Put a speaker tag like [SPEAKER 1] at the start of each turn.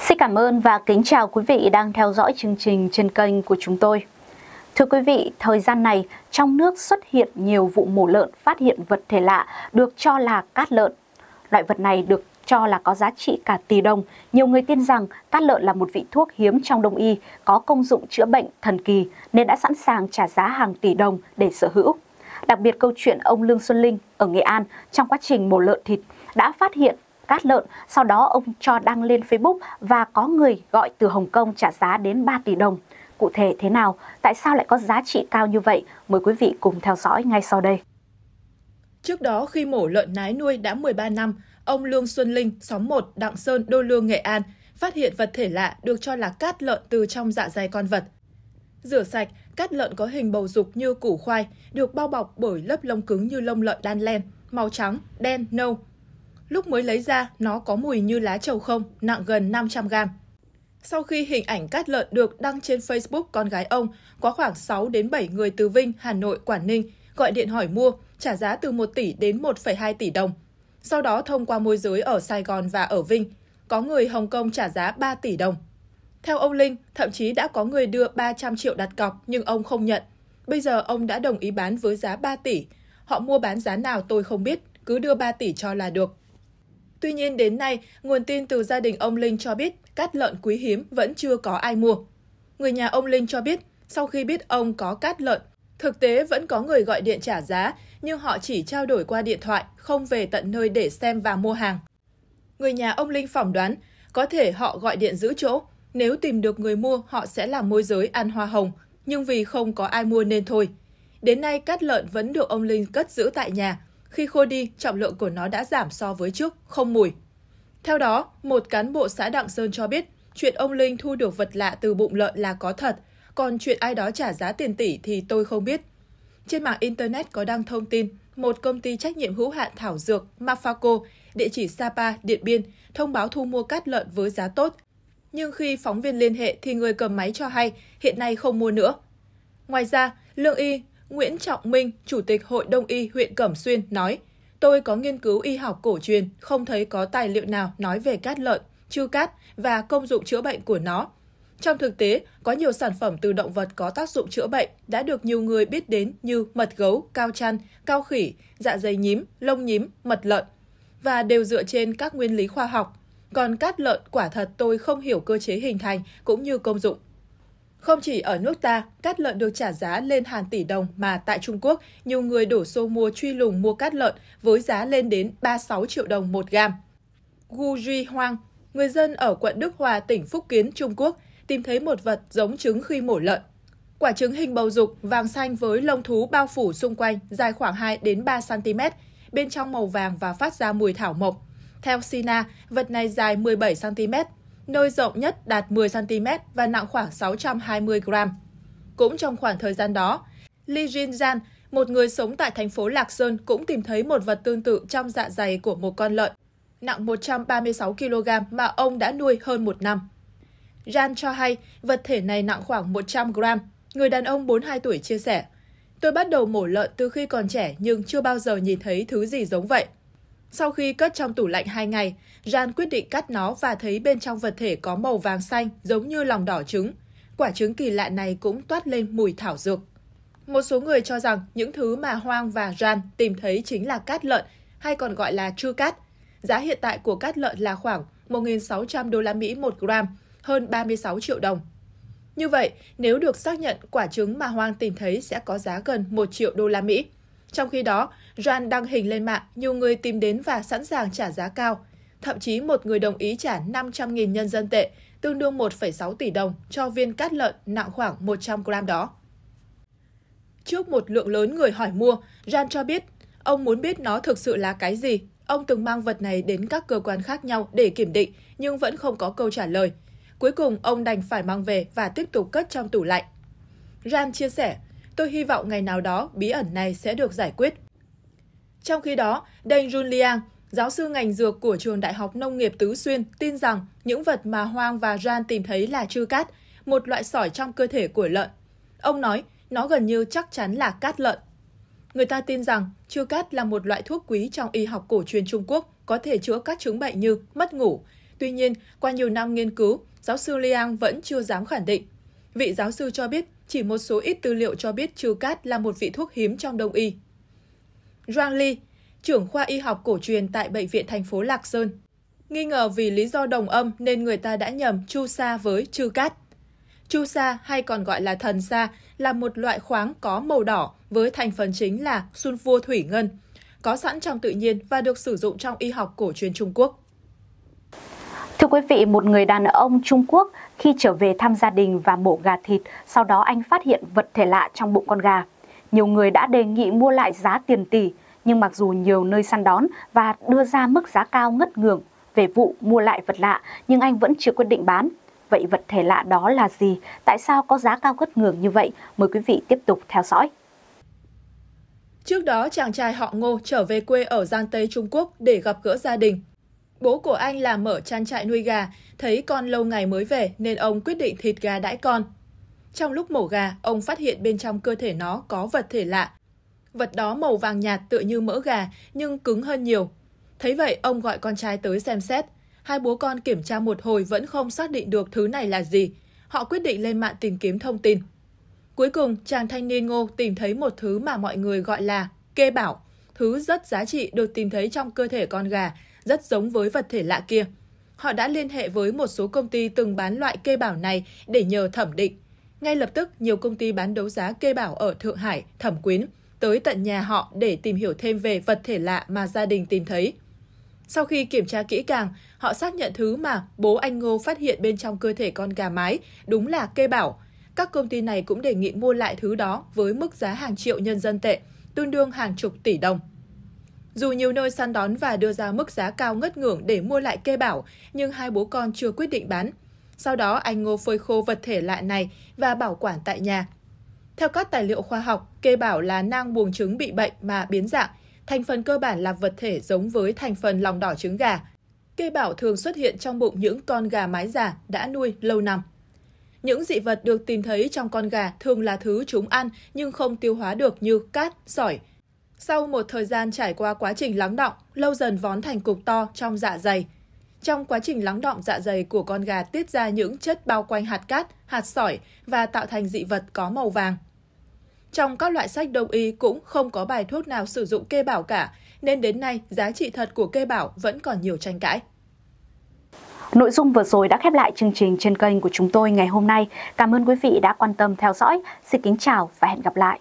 [SPEAKER 1] Xin cảm ơn và kính chào quý vị đang theo dõi chương trình trên kênh của chúng tôi. Thưa quý vị, thời gian này trong nước xuất hiện nhiều vụ mổ lợn phát hiện vật thể lạ được cho là cát lợn. Loại vật này được cho là có giá trị cả tỷ đồng. Nhiều người tin rằng cát lợn là một vị thuốc hiếm trong đông y, có công dụng chữa bệnh thần kỳ nên đã sẵn sàng trả giá hàng tỷ đồng để sở hữu. Đặc biệt câu chuyện ông Lương Xuân Linh ở Nghệ An trong quá trình mổ lợn thịt đã phát hiện cát lợn, sau đó ông cho đăng lên Facebook và có người gọi từ Hồng Kông trả giá đến 3 tỷ đồng. Cụ thể thế nào? Tại sao lại có giá trị cao như vậy? Mời quý vị cùng theo dõi ngay sau đây.
[SPEAKER 2] Trước đó, khi mổ lợn nái nuôi đã 13 năm, ông Lương Xuân Linh, xóm 1, Đặng Sơn, Đô Lương, Nghệ An, phát hiện vật thể lạ được cho là cát lợn từ trong dạ dày con vật. Rửa sạch, cát lợn có hình bầu dục như củ khoai, được bao bọc bởi lớp lông cứng như lông lợn đan len, màu trắng, đen, nâu, Lúc mới lấy ra, nó có mùi như lá trầu không, nặng gần 500 gram. Sau khi hình ảnh cát lợn được đăng trên Facebook con gái ông, có khoảng 6 đến 7 người từ Vinh, Hà Nội, Quảng Ninh gọi điện hỏi mua, trả giá từ 1 tỷ đến 1,2 tỷ đồng. Sau đó thông qua môi giới ở Sài Gòn và ở Vinh, có người Hồng Kông trả giá 3 tỷ đồng. Theo ông Linh, thậm chí đã có người đưa 300 triệu đặt cọc nhưng ông không nhận. Bây giờ ông đã đồng ý bán với giá 3 tỷ. Họ mua bán giá nào tôi không biết, cứ đưa 3 tỷ cho là được. Tuy nhiên đến nay, nguồn tin từ gia đình ông Linh cho biết cát lợn quý hiếm vẫn chưa có ai mua. Người nhà ông Linh cho biết, sau khi biết ông có cát lợn, thực tế vẫn có người gọi điện trả giá, nhưng họ chỉ trao đổi qua điện thoại, không về tận nơi để xem và mua hàng. Người nhà ông Linh phỏng đoán, có thể họ gọi điện giữ chỗ, nếu tìm được người mua họ sẽ làm môi giới ăn hoa hồng, nhưng vì không có ai mua nên thôi. Đến nay cát lợn vẫn được ông Linh cất giữ tại nhà, khi khô đi, trọng lượng của nó đã giảm so với trước, không mùi. Theo đó, một cán bộ xã Đặng Sơn cho biết, chuyện ông Linh thu được vật lạ từ bụng lợn là có thật, còn chuyện ai đó trả giá tiền tỷ thì tôi không biết. Trên mạng Internet có đăng thông tin, một công ty trách nhiệm hữu hạn thảo dược Mafaco, địa chỉ Sapa, Điện Biên, thông báo thu mua cát lợn với giá tốt. Nhưng khi phóng viên liên hệ thì người cầm máy cho hay hiện nay không mua nữa. Ngoài ra, Lương Y, Nguyễn Trọng Minh, Chủ tịch Hội Đông y huyện Cẩm Xuyên nói, tôi có nghiên cứu y học cổ truyền, không thấy có tài liệu nào nói về cát lợn, chư cát và công dụng chữa bệnh của nó. Trong thực tế, có nhiều sản phẩm từ động vật có tác dụng chữa bệnh đã được nhiều người biết đến như mật gấu, cao chăn, cao khỉ, dạ dày nhím, lông nhím, mật lợn và đều dựa trên các nguyên lý khoa học. Còn cát lợn quả thật tôi không hiểu cơ chế hình thành cũng như công dụng. Không chỉ ở nước ta, cát lợn được trả giá lên hàng tỷ đồng mà tại Trung Quốc, nhiều người đổ xô mua truy lùng mua cát lợn với giá lên đến 36 triệu đồng một gam. Gu Duy Hoang, người dân ở quận Đức Hòa, tỉnh Phúc Kiến, Trung Quốc, tìm thấy một vật giống trứng khi mổ lợn. Quả trứng hình bầu dục vàng xanh với lông thú bao phủ xung quanh dài khoảng 2 đến 3 cm, bên trong màu vàng và phát ra mùi thảo mộc. Theo Sina, vật này dài 17 cm nơi rộng nhất đạt 10cm và nặng khoảng 620 g. Cũng trong khoảng thời gian đó, Lee Jin một người sống tại thành phố Lạc Sơn cũng tìm thấy một vật tương tự trong dạ dày của một con lợn, nặng 136 kg mà ông đã nuôi hơn một năm. Jan cho hay vật thể này nặng khoảng 100 g. Người đàn ông 42 tuổi chia sẻ, Tôi bắt đầu mổ lợn từ khi còn trẻ nhưng chưa bao giờ nhìn thấy thứ gì giống vậy. Sau khi cất trong tủ lạnh 2 ngày, Jan quyết định cắt nó và thấy bên trong vật thể có màu vàng xanh giống như lòng đỏ trứng. Quả trứng kỳ lạ này cũng toát lên mùi thảo dược. Một số người cho rằng những thứ mà Hoang và Jan tìm thấy chính là cát lợn hay còn gọi là chư cát. Giá hiện tại của cát lợn là khoảng 1.600 đô la Mỹ 1 gram, hơn 36 triệu đồng. Như vậy, nếu được xác nhận quả trứng mà Hoang tìm thấy sẽ có giá gần 1 triệu đô la Mỹ. Trong khi đó, Ran đăng hình lên mạng, nhiều người tìm đến và sẵn sàng trả giá cao. Thậm chí một người đồng ý trả 500.000 nhân dân tệ, tương đương 1,6 tỷ đồng cho viên cát lợn nặng khoảng 100 gram đó. Trước một lượng lớn người hỏi mua, Ran cho biết ông muốn biết nó thực sự là cái gì. Ông từng mang vật này đến các cơ quan khác nhau để kiểm định, nhưng vẫn không có câu trả lời. Cuối cùng, ông đành phải mang về và tiếp tục cất trong tủ lạnh. Ran chia sẻ, Tôi hy vọng ngày nào đó bí ẩn này sẽ được giải quyết. Trong khi đó, Deng Junliang, giáo sư ngành dược của trường Đại học Nông nghiệp Tứ Xuyên, tin rằng những vật mà Hoang và Ran tìm thấy là chư cát, một loại sỏi trong cơ thể của lợn. Ông nói, nó gần như chắc chắn là cát lợn. Người ta tin rằng chư cát là một loại thuốc quý trong y học cổ truyền Trung Quốc, có thể chữa các chứng bệnh như mất ngủ. Tuy nhiên, qua nhiều năm nghiên cứu, giáo sư Liang vẫn chưa dám khẳng định. Vị giáo sư cho biết chỉ một số ít tư liệu cho biết chư cát là một vị thuốc hiếm trong đông y. Zhang Li, trưởng khoa y học cổ truyền tại Bệnh viện thành phố Lạc Sơn. Nghi ngờ vì lý do đồng âm nên người ta đã nhầm chu sa với chư cát. Chu sa hay còn gọi là thần sa là một loại khoáng có màu đỏ với thành phần chính là sunfua thủy ngân, có sẵn trong tự nhiên và được sử dụng trong y học cổ truyền Trung Quốc.
[SPEAKER 1] Thưa quý vị, một người đàn ông Trung Quốc khi trở về thăm gia đình và mổ gà thịt, sau đó anh phát hiện vật thể lạ trong bụng con gà. Nhiều người đã đề nghị mua lại giá tiền tỷ, nhưng mặc dù nhiều nơi săn đón và đưa ra mức giá cao ngất ngường về vụ mua lại vật lạ, nhưng anh vẫn chưa quyết định bán. Vậy vật thể lạ đó là gì? Tại sao có giá cao ngất ngường như vậy? Mời quý vị tiếp tục theo dõi.
[SPEAKER 2] Trước đó, chàng trai họ Ngô trở về quê ở Giang Tây Trung Quốc để gặp gỡ gia đình Bố của anh là mở trang trại nuôi gà, thấy con lâu ngày mới về nên ông quyết định thịt gà đãi con. Trong lúc mổ gà, ông phát hiện bên trong cơ thể nó có vật thể lạ. Vật đó màu vàng nhạt tựa như mỡ gà nhưng cứng hơn nhiều. Thấy vậy, ông gọi con trai tới xem xét. Hai bố con kiểm tra một hồi vẫn không xác định được thứ này là gì. Họ quyết định lên mạng tìm kiếm thông tin. Cuối cùng, chàng thanh niên ngô tìm thấy một thứ mà mọi người gọi là kê bảo, thứ rất giá trị được tìm thấy trong cơ thể con gà rất giống với vật thể lạ kia. Họ đã liên hệ với một số công ty từng bán loại cây bảo này để nhờ thẩm định. Ngay lập tức, nhiều công ty bán đấu giá cây bảo ở Thượng Hải, Thẩm Quyến tới tận nhà họ để tìm hiểu thêm về vật thể lạ mà gia đình tìm thấy. Sau khi kiểm tra kỹ càng, họ xác nhận thứ mà bố anh Ngô phát hiện bên trong cơ thể con gà mái đúng là cây bảo. Các công ty này cũng đề nghị mua lại thứ đó với mức giá hàng triệu nhân dân tệ, tương đương hàng chục tỷ đồng. Dù nhiều nơi săn đón và đưa ra mức giá cao ngất ngưởng để mua lại kê bảo, nhưng hai bố con chưa quyết định bán. Sau đó, anh Ngô phơi khô vật thể lạ này và bảo quản tại nhà. Theo các tài liệu khoa học, kê bảo là nang buồng trứng bị bệnh mà biến dạng. Thành phần cơ bản là vật thể giống với thành phần lòng đỏ trứng gà. Kê bảo thường xuất hiện trong bụng những con gà mái già đã nuôi lâu năm. Những dị vật được tìm thấy trong con gà thường là thứ chúng ăn nhưng không tiêu hóa được như cát, sỏi, sau một thời gian trải qua quá trình lắng động, lâu dần vón thành cục to trong dạ dày. Trong quá trình lắng động dạ dày của con gà tiết ra những chất bao quanh hạt cát, hạt sỏi và tạo thành dị vật có màu vàng. Trong các loại sách đông y cũng không có bài thuốc nào sử dụng kê bảo cả, nên đến nay giá trị thật của kê bảo vẫn còn nhiều tranh cãi.
[SPEAKER 1] Nội dung vừa rồi đã khép lại chương trình trên kênh của chúng tôi ngày hôm nay. Cảm ơn quý vị đã quan tâm theo dõi. Xin kính chào và hẹn gặp lại.